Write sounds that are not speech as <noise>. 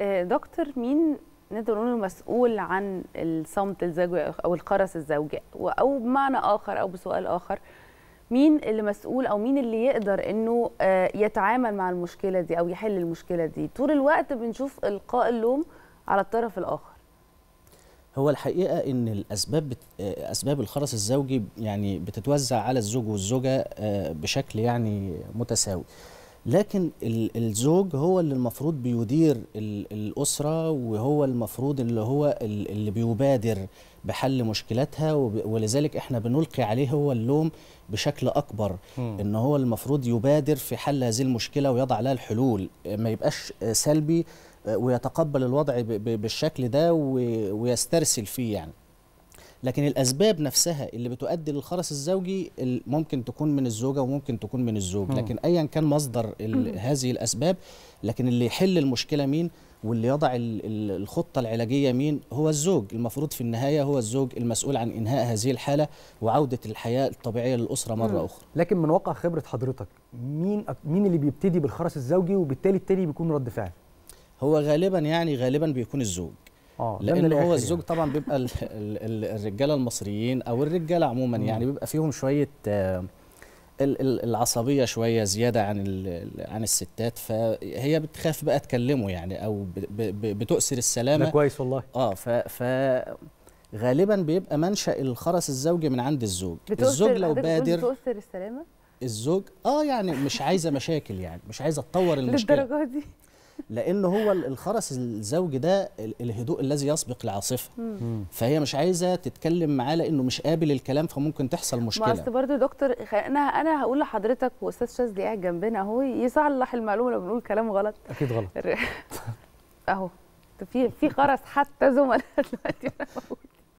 آه، دكتور مين نقدر نقول مسؤول عن الصمت الزوجي او القرص الزوجي او بمعنى اخر او بسؤال اخر مين اللي مسؤول او مين اللي يقدر انه آه، يتعامل مع المشكله دي او يحل المشكله دي طول الوقت بنشوف القاء اللوم على الطرف الاخر هو الحقيقه ان الاسباب بت... آه، اسباب الخرس الزوجي يعني بتتوزع على الزوج والزوجه بشكل يعني متساوي لكن الزوج هو اللي المفروض بيدير الأسرة وهو المفروض اللي هو اللي بيبادر بحل مشكلاتها ولذلك احنا بنلقي عليه هو اللوم بشكل أكبر م. إن هو المفروض يبادر في حل هذه المشكلة ويضع لها الحلول ما يبقاش سلبي آه، ويتقبل الوضع بالشكل ده ويسترسل فيه يعني لكن الاسباب نفسها اللي بتؤدي للخرس الزوجي ممكن تكون من الزوجه وممكن تكون من الزوج لكن ايا كان مصدر هذه الاسباب لكن اللي يحل المشكله مين واللي يضع الخطه العلاجيه مين هو الزوج المفروض في النهايه هو الزوج المسؤول عن انهاء هذه الحاله وعوده الحياه الطبيعيه للاسره مره مم. اخرى لكن من واقع خبره حضرتك مين مين اللي بيبتدي بالخرس الزوجي وبالتالي التاني بيكون رد فعل هو غالبا يعني غالبا بيكون الزوج اه لان هو الزوج يعني. طبعا بيبقى الـ الـ الرجاله المصريين او الرجاله عموما مم. يعني بيبقى فيهم شويه آه، العصبيه شويه زياده عن عن الستات فهي بتخاف بقى تكلمه يعني او بتؤثر السلامه ده كويس والله اه ف, ف غالبا بيبقى منشا الخرس الزوجي من عند الزوج الزوج لو بادر بتؤثر السلامه الزوج اه يعني مش عايزه مشاكل يعني مش عايزه تطور المشكله للدرجه دي لان هو الخرس الزوج ده الهدوء الذي يسبق العاصفه فهي مش عايزه تتكلم معاه لانه مش قابل الكلام فممكن تحصل مشكله بس برضه دكتور انا انا هقول لحضرتك واستاذ شاذلي قاعد جنبنا اهو يصلح المعلومه لو بنقول كلام غلط اكيد غلط <laughs> اهو في في خرس حتى زملاء دلوقتي <laughs>